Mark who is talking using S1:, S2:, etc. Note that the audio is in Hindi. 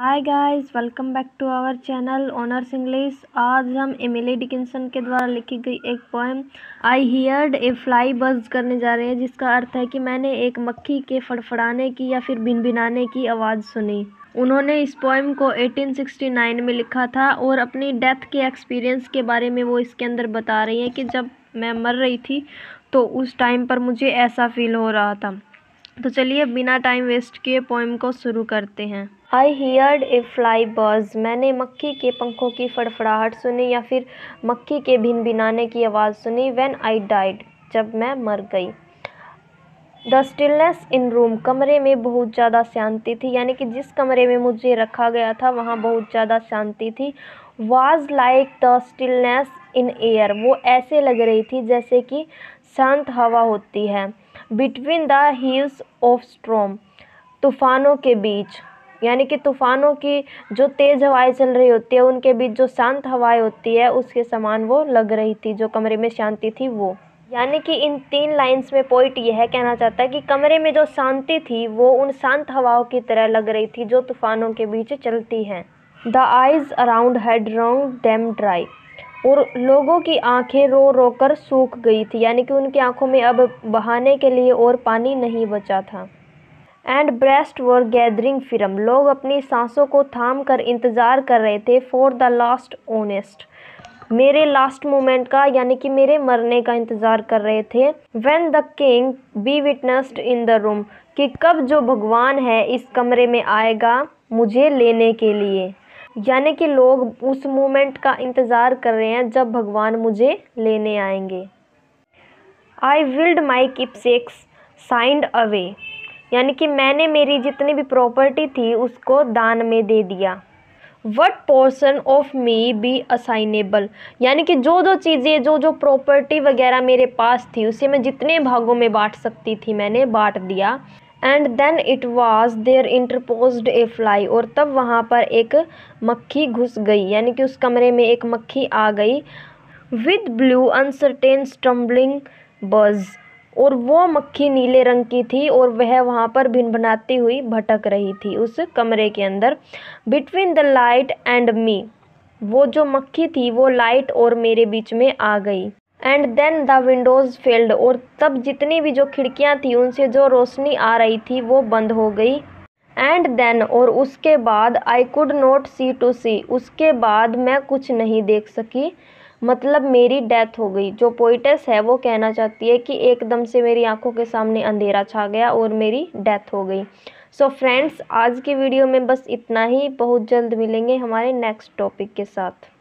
S1: hi guys welcome back to our channel honours English आज हम एमिली डिकिंसन के द्वारा लिखी गई एक poem I heard a fly buzz करने जा रहे हैं जिसका अर्थ है कि मैंने एक मक्खी के फड़फड़ाने की या फिर भिनभिनाने की आवाज़ सुनी उन्होंने इस पोएम को 1869 में लिखा था और अपनी डेथ के एक्सपीरियंस के बारे में वो इसके अंदर बता रही हैं कि जब मैं मर रही थी तो उस टाइम पर मुझे ऐसा फील हो रहा था तो चलिए बिना टाइम वेस्ट किए पोइम को शुरू करते हैं आई हीयर्ड ए फ्लाई बर्ज मैंने मक्खी के पंखों की फड़फड़ाहट सुनी या फिर मक्खी के भिन भिनाने की आवाज़ सुनी वैन आई डाइड जब मैं मर गई द स्टिलनेस इन रूम कमरे में बहुत ज़्यादा शांति थी यानी कि जिस कमरे में मुझे रखा गया था वहाँ बहुत ज़्यादा शांति थी was like the stillness in air वो ऐसे लग रही थी जैसे कि शांत हवा होती है between the heels of storm तूफ़ानों के बीच यानी कि तूफ़ानों की जो तेज़ हवाएं चल रही होती है उनके बीच जो शांत हवाएं होती है उसके समान वो लग रही थी जो कमरे में शांति थी वो यानी कि इन तीन लाइंस में पॉइंट यह कहना चाहता है कि कमरे में जो शांति थी वो उन शांत हवाओं की तरह लग रही थी जो तूफ़ानों के बीच चलती हैं the eyes around had wrung them dry और लोगों की आंखें रो रो कर सूख गई थी यानी कि उनकी आंखों में अब बहाने के लिए और पानी नहीं बचा था and breaths were gathering firm लोग अपनी सांसों को थाम कर इंतज़ार कर रहे थे फॉर द लास्ट ओनेस्ट मेरे लास्ट मोमेंट का यानी कि मेरे मरने का इंतज़ार कर रहे थे when the king be witnessed in the room कि कब जो भगवान है इस कमरे में आएगा मुझे लेने के लिए यानी कि लोग उस मोमेंट का इंतज़ार कर रहे हैं जब भगवान मुझे लेने आएंगे I willed my keepsakes signed away यानी कि मैंने मेरी जितनी भी प्रॉपर्टी थी उसको दान में दे दिया what portion of me be assignable यानी कि जो जो चीज़ें जो जो प्रॉपर्टी वगैरह मेरे पास थी उसे मैं जितने भागों में बांट सकती थी मैंने बांट दिया and then it was there interposed a fly और तब वहाँ पर एक मक्खी घुस गई यानी कि उस कमरे में एक मक्खी आ गई विद ब्लू अनसर्टेन स्टम्बलिंग बज और वो मक्खी नीले रंग की थी और वह वहाँ पर भिनभनाती हुई भटक रही थी उस कमरे के अंदर between the light and me वो जो मक्खी थी वो लाइट और मेरे बीच में आ गई and then the windows failed और तब जितनी भी जो खिड़कियां थी उनसे जो रोशनी आ रही थी वो बंद हो गई एंड देन और उसके बाद I could not see to see उसके बाद मैं कुछ नहीं देख सकी मतलब मेरी डेथ हो गई जो पोइटस है वो कहना चाहती है कि एकदम से मेरी आंखों के सामने अंधेरा छा गया और मेरी डेथ हो गई सो so फ्रेंड्स आज की वीडियो में बस इतना ही बहुत जल्द मिलेंगे हमारे नेक्स्ट टॉपिक के साथ